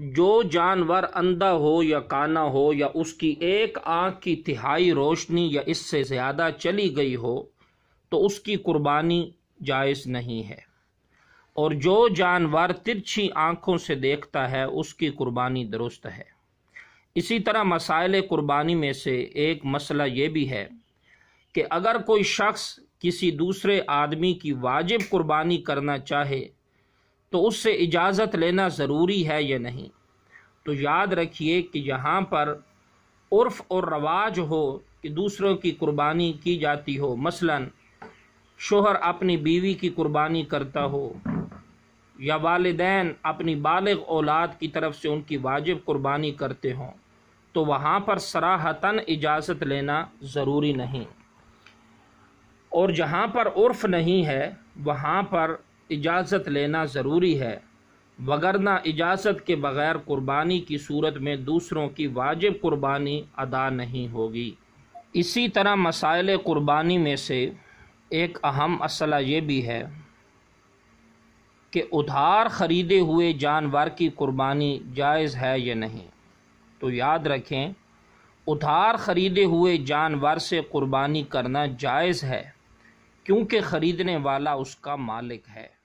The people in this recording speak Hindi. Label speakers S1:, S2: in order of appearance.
S1: जो जानवर अंधा हो या काना हो या उसकी एक आंख की तिहाई रोशनी या इससे ज़्यादा चली गई हो तो उसकी कुर्बानी जायज़ नहीं है और जो जानवर तिरछी आंखों से देखता है उसकी कुर्बानी दुरुस्त है इसी तरह मसाइल कुर्बानी में से एक मसला ये भी है कि अगर कोई शख्स किसी दूसरे आदमी की वाजिब कुर्बानी करना चाहे तो उससे इजाज़त लेना ज़रूरी है या नहीं तो याद रखिए कि यहाँ पर उर्फ़ और रवाज हो कि दूसरों की कुर्बानी की जाती हो मसलन शोहर अपनी बीवी की कुर्बानी करता हो या वालदेन अपनी बालग औलाद की तरफ से उनकी वाजिब कुर्बानी करते हों तो वहाँ पर सराहतन इजाज़त लेना ज़रूरी नहीं और जहाँ पर उर्फ़ नहीं है वहाँ पर इजाज़त लेना ज़रूरी है वगरना इजाज़त के बग़ैर कुर्बानी की सूरत में दूसरों की वाजिब कुर्बानी अदा नहीं होगी इसी तरह मसाइल कुर्बानी में से एक अहम असला ये भी है कि उधार ख़रीदे हुए जानवर की कुर्बानी जायज़ है या नहीं तो याद रखें उधार ख़रीदे हुए जानवर से कुर्बानी करना जायज़ है क्योंकि ख़रीदने वाला उसका मालिक है